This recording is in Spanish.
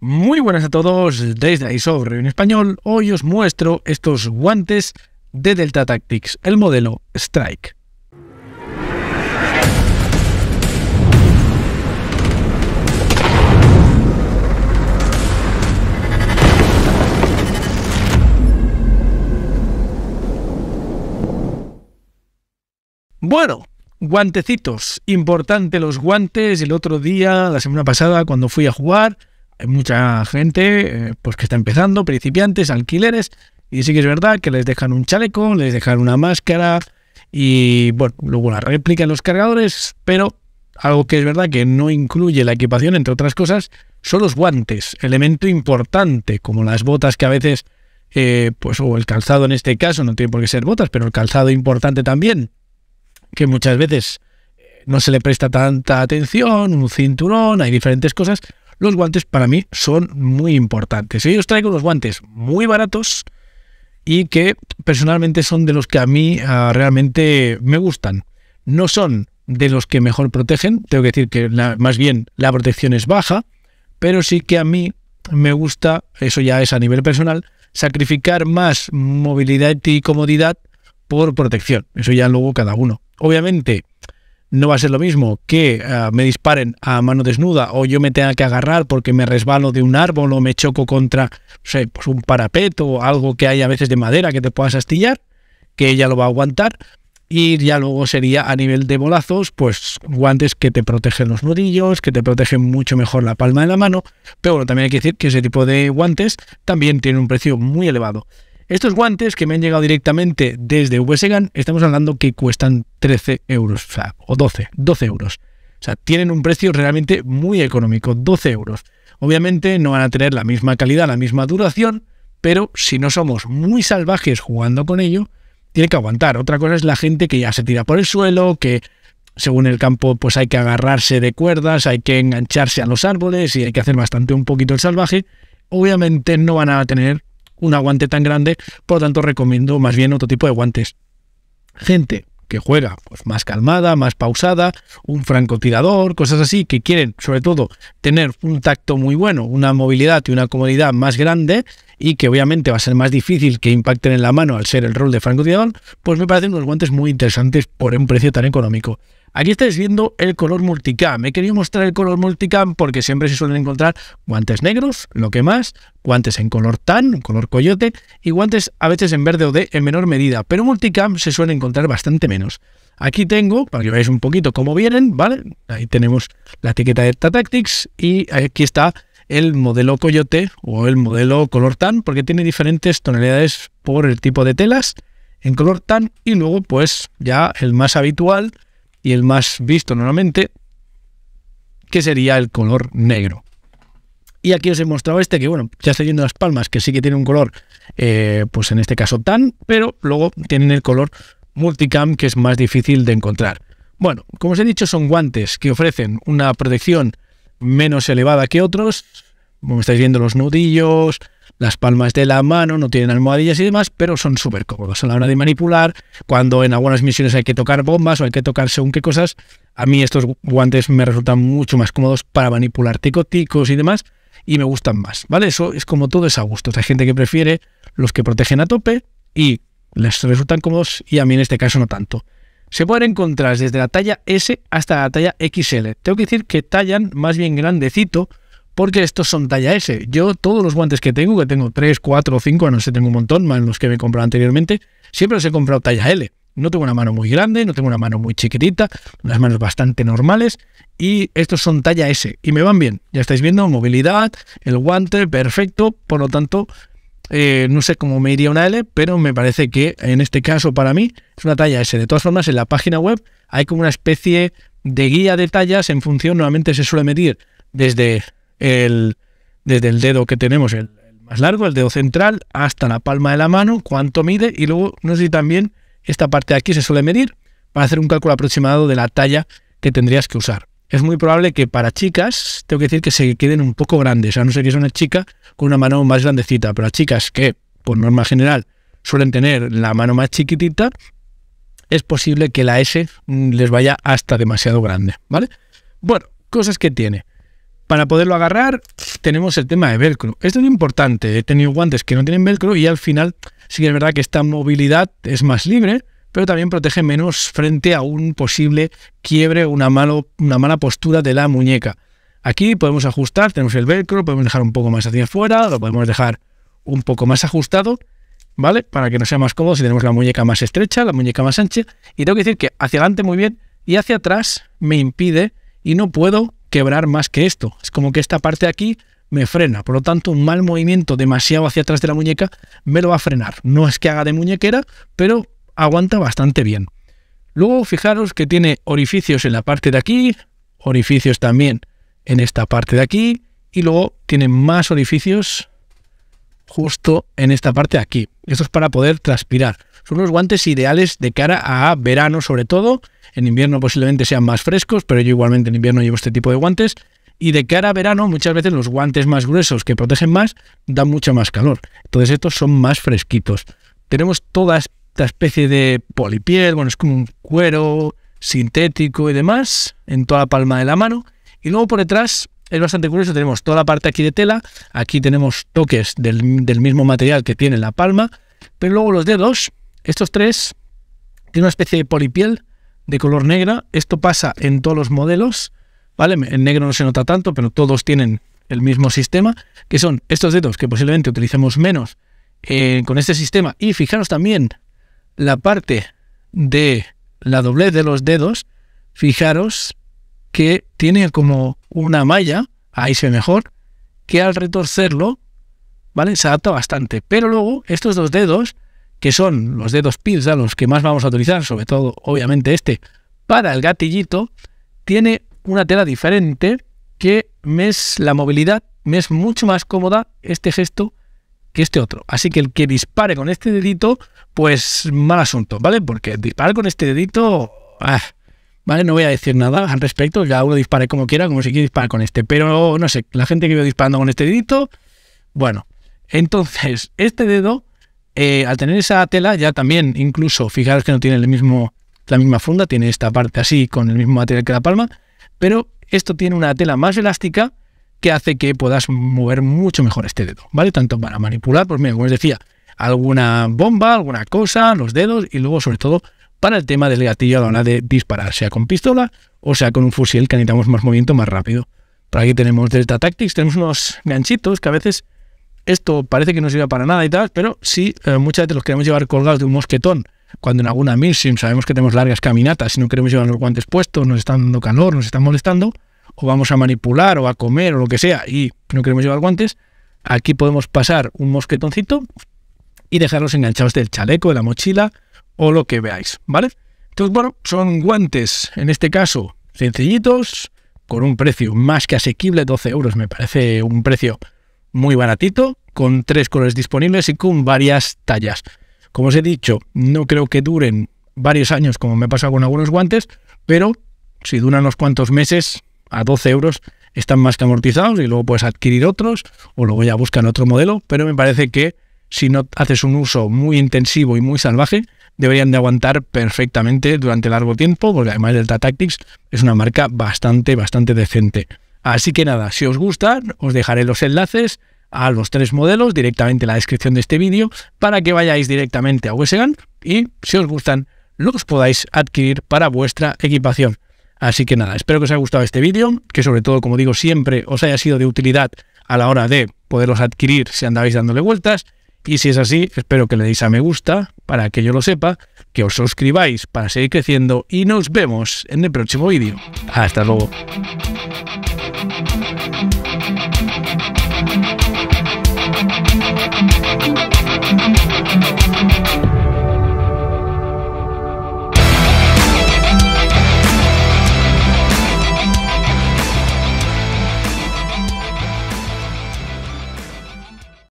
Muy buenas a todos, desde ahí sobre en español, hoy os muestro estos guantes de Delta Tactics, el modelo Strike. Bueno, guantecitos, importante los guantes, el otro día, la semana pasada, cuando fui a jugar, hay mucha gente eh, pues que está empezando, principiantes, alquileres, y sí que es verdad que les dejan un chaleco, les dejan una máscara y bueno, luego la réplica en los cargadores, pero algo que es verdad que no incluye la equipación, entre otras cosas, son los guantes, elemento importante, como las botas que a veces, eh, pues, o el calzado en este caso, no tiene por qué ser botas, pero el calzado importante también, que muchas veces eh, no se le presta tanta atención, un cinturón, hay diferentes cosas, los guantes para mí son muy importantes. Ellos ¿eh? os traigo unos guantes muy baratos y que personalmente son de los que a mí ah, realmente me gustan. No son de los que mejor protegen, tengo que decir que más bien la protección es baja, pero sí que a mí me gusta, eso ya es a nivel personal, sacrificar más movilidad y comodidad por protección. Eso ya luego cada uno. Obviamente, no va a ser lo mismo que eh, me disparen a mano desnuda o yo me tenga que agarrar porque me resbalo de un árbol o me choco contra pues un parapeto o algo que hay a veces de madera que te puedas astillar, que ella lo va a aguantar. Y ya luego sería a nivel de bolazos, pues guantes que te protegen los nudillos, que te protegen mucho mejor la palma de la mano. Pero bueno, también hay que decir que ese tipo de guantes también tiene un precio muy elevado. Estos guantes que me han llegado directamente desde VSGAN, estamos hablando que cuestan 13 euros, o, o 12, 12 euros. O sea, tienen un precio realmente muy económico, 12 euros. Obviamente no van a tener la misma calidad, la misma duración, pero si no somos muy salvajes jugando con ello, tiene que aguantar. Otra cosa es la gente que ya se tira por el suelo, que según el campo pues hay que agarrarse de cuerdas, hay que engancharse a los árboles y hay que hacer bastante un poquito el salvaje. Obviamente no van a tener un aguante tan grande, por lo tanto recomiendo más bien otro tipo de guantes. Gente que juega pues más calmada, más pausada, un francotirador, cosas así, que quieren sobre todo tener un tacto muy bueno, una movilidad y una comodidad más grande y que obviamente va a ser más difícil que impacten en la mano al ser el rol de francotirador, pues me parecen unos guantes muy interesantes por un precio tan económico. Aquí estáis viendo el color multicam. He querido mostrar el color multicam porque siempre se suelen encontrar guantes negros, lo que más, guantes en color tan, color coyote, y guantes a veces en verde o de en menor medida, pero multicam se suele encontrar bastante menos. Aquí tengo, para que veáis un poquito cómo vienen, ¿vale? Ahí tenemos la etiqueta de TATACTICS y aquí está el modelo coyote o el modelo color tan, porque tiene diferentes tonalidades por el tipo de telas en color tan y luego pues ya el más habitual y el más visto normalmente, que sería el color negro. Y aquí os he mostrado este que, bueno, ya estoy yendo las palmas, que sí que tiene un color, eh, pues en este caso tan, pero luego tienen el color multicam, que es más difícil de encontrar. Bueno, como os he dicho, son guantes que ofrecen una protección menos elevada que otros. Como estáis viendo los nudillos, las palmas de la mano, no tienen almohadillas y demás, pero son súper cómodos a la hora de manipular. Cuando en algunas misiones hay que tocar bombas o hay que tocar según qué cosas, a mí estos guantes me resultan mucho más cómodos para manipular ticoticos y demás y me gustan más, ¿vale? Eso es como todo es a gusto. Hay gente que prefiere los que protegen a tope y les resultan cómodos y a mí en este caso no tanto. Se pueden encontrar desde la talla S hasta la talla XL. Tengo que decir que tallan más bien grandecito porque estos son talla S. Yo todos los guantes que tengo, que tengo 3, 4, 5, no sé, tengo un montón, más los que me comprado anteriormente, siempre los he comprado talla L. No tengo una mano muy grande, no tengo una mano muy chiquitita, unas manos bastante normales y estos son talla S y me van bien. Ya estáis viendo, movilidad, el guante, perfecto, por lo tanto, eh, no sé cómo me iría una L, pero me parece que en este caso para mí es una talla S. De todas formas, en la página web hay como una especie de guía de tallas en función, normalmente se suele medir desde el, desde el dedo que tenemos, el, más largo, el dedo central, hasta la palma de la mano, cuánto mide, y luego, no sé si también esta parte de aquí se suele medir para hacer un cálculo aproximado de la talla que tendrías que usar. Es muy probable que para chicas, tengo que decir que se queden un poco grandes, a no ser que sea una chica con una mano más grandecita, pero a chicas que, por norma general, suelen tener la mano más chiquitita, es posible que la S mm, les vaya hasta demasiado grande, ¿vale? Bueno, cosas que tiene. Para poderlo agarrar tenemos el tema de velcro. Esto es importante. He tenido guantes que no tienen velcro y al final sí que es verdad que esta movilidad es más libre, pero también protege menos frente a un posible quiebre o una, una mala postura de la muñeca. Aquí podemos ajustar, tenemos el velcro, podemos dejar un poco más hacia afuera, lo podemos dejar un poco más ajustado, ¿vale? Para que no sea más cómodo si tenemos la muñeca más estrecha, la muñeca más ancha. Y tengo que decir que hacia adelante muy bien y hacia atrás me impide y no puedo quebrar más que esto. Es como que esta parte de aquí me frena. Por lo tanto, un mal movimiento demasiado hacia atrás de la muñeca me lo va a frenar. No es que haga de muñequera, pero aguanta bastante bien. Luego fijaros que tiene orificios en la parte de aquí, orificios también en esta parte de aquí y luego tiene más orificios justo en esta parte de aquí. Esto es para poder transpirar. Son los guantes ideales de cara a verano sobre todo en invierno posiblemente sean más frescos, pero yo igualmente en invierno llevo este tipo de guantes. Y de cara a verano, muchas veces los guantes más gruesos que protegen más dan mucho más calor. Entonces estos son más fresquitos. Tenemos toda esta especie de polipiel, bueno, es como un cuero sintético y demás en toda la palma de la mano. Y luego por detrás es bastante curioso, tenemos toda la parte aquí de tela, aquí tenemos toques del, del mismo material que tiene la palma, pero luego los dedos, estos tres, tienen una especie de polipiel de color negra. Esto pasa en todos los modelos, ¿vale? En negro no se nota tanto, pero todos tienen el mismo sistema, que son estos dedos que posiblemente utilicemos menos eh, con este sistema. Y fijaros también la parte de la doblez de los dedos, fijaros que tiene como una malla, ahí se ve mejor, que al retorcerlo, ¿vale? Se adapta bastante. Pero luego estos dos dedos que son los dedos pizza, los que más vamos a utilizar, sobre todo obviamente este, para el gatillito, tiene una tela diferente que me es la movilidad, me es mucho más cómoda este gesto que este otro. Así que el que dispare con este dedito, pues mal asunto, ¿vale? Porque disparar con este dedito, ah, ¿vale? No voy a decir nada al respecto, ya uno dispare como quiera, como si quiere disparar con este. Pero no sé, la gente que veo disparando con este dedito, bueno. Entonces, este dedo eh, al tener esa tela ya también, incluso fijaros que no tiene el mismo, la misma funda, tiene esta parte así con el mismo material que la palma, pero esto tiene una tela más elástica que hace que puedas mover mucho mejor este dedo, ¿vale? Tanto para manipular, pues mira, como os decía, alguna bomba, alguna cosa, los dedos y luego sobre todo para el tema del gatillo a la hora de disparar, sea con pistola o sea con un fusil que necesitamos más movimiento más rápido. Por aquí tenemos Delta Tactics, tenemos unos ganchitos que a veces esto parece que no sirve para nada y tal, pero sí, eh, muchas veces los queremos llevar colgados de un mosquetón. Cuando en alguna misión sabemos que tenemos largas caminatas y no queremos llevar los guantes puestos, nos están dando calor, nos están molestando, o vamos a manipular o a comer o lo que sea y no queremos llevar guantes, aquí podemos pasar un mosquetoncito y dejarlos enganchados del chaleco, de la mochila o lo que veáis, ¿vale? Entonces, bueno, son guantes, en este caso, sencillitos, con un precio más que asequible, 12 euros, me parece un precio muy baratito, con tres colores disponibles y con varias tallas. Como os he dicho, no creo que duren varios años como me ha pasado con algunos guantes, pero si duran unos cuantos meses, a 12 euros están más que amortizados y luego puedes adquirir otros o luego ya buscan otro modelo, pero me parece que si no haces un uso muy intensivo y muy salvaje, deberían de aguantar perfectamente durante largo tiempo, porque además Delta Tactics es una marca bastante, bastante decente. Así que nada, si os gustan, os dejaré los enlaces a los tres modelos directamente en la descripción de este vídeo para que vayáis directamente a USGAN y si os gustan los podáis adquirir para vuestra equipación. Así que nada, espero que os haya gustado este vídeo, que sobre todo, como digo, siempre os haya sido de utilidad a la hora de poderlos adquirir si andáis dándole vueltas. Y si es así, espero que le deis a me gusta para que yo lo sepa, que os suscribáis para seguir creciendo y nos vemos en el próximo vídeo. Hasta luego.